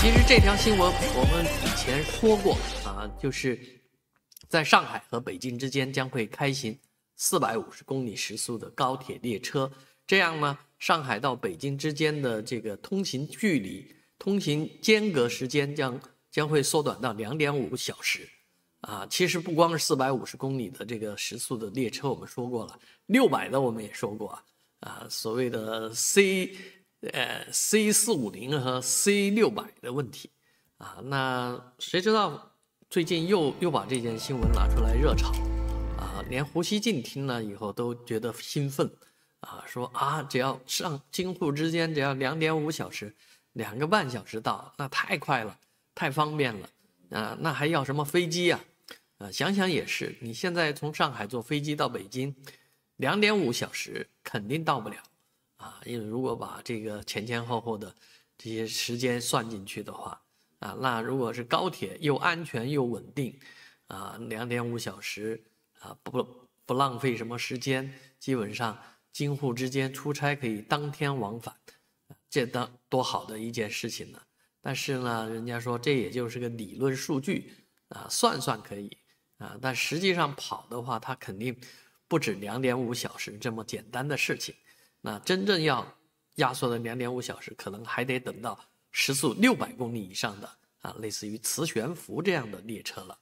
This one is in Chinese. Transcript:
其实这条新闻我们以前说过啊，就是在上海和北京之间将会开行四百五十公里时速的高铁列车，这样呢，上海到北京之间的这个通行距离、通行间隔时间将将会缩短到两点五小时，啊，其实不光是四百五十公里的这个时速的列车，我们说过了，六百的我们也说过，啊，所谓的 C。呃，C 四五零和 C 六百的问题，啊，那谁知道最近又又把这件新闻拿出来热炒，啊，连胡锡进听了以后都觉得兴奋，啊，说啊，只要上京沪之间只要两点五小时，两个半小时到，那太快了，太方便了，啊，那还要什么飞机呀？啊，想想也是，你现在从上海坐飞机到北京，两点五小时肯定到不了。啊，因为如果把这个前前后后的这些时间算进去的话，啊，那如果是高铁又安全又稳定，啊，两点五小时，啊，不不浪费什么时间，基本上京沪之间出差可以当天往返，这当多好的一件事情呢！但是呢，人家说这也就是个理论数据，啊，算算可以，啊，但实际上跑的话，它肯定不止两点五小时这么简单的事情。那真正要压缩了两点五小时，可能还得等到时速六百公里以上的啊，类似于磁悬浮这样的列车了。